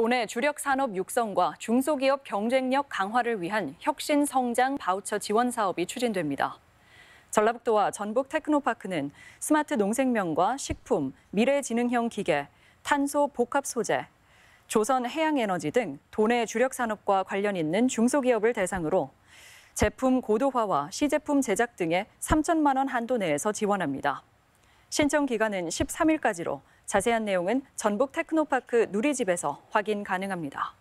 도내 주력 산업 육성과 중소기업 경쟁력 강화를 위한 혁신 성장 바우처 지원 사업이 추진됩니다. 전라북도와 전북 테크노파크는 스마트 농생명과 식품, 미래지능형 기계, 탄소 복합 소재, 조선 해양에너지 등 도내 주력 산업과 관련 있는 중소기업을 대상으로 제품 고도화와 시제품 제작 등에 3천만 원 한도 내에서 지원합니다. 신청 기간은 13일까지로 자세한 내용은 전북 테크노파크 누리집에서 확인 가능합니다.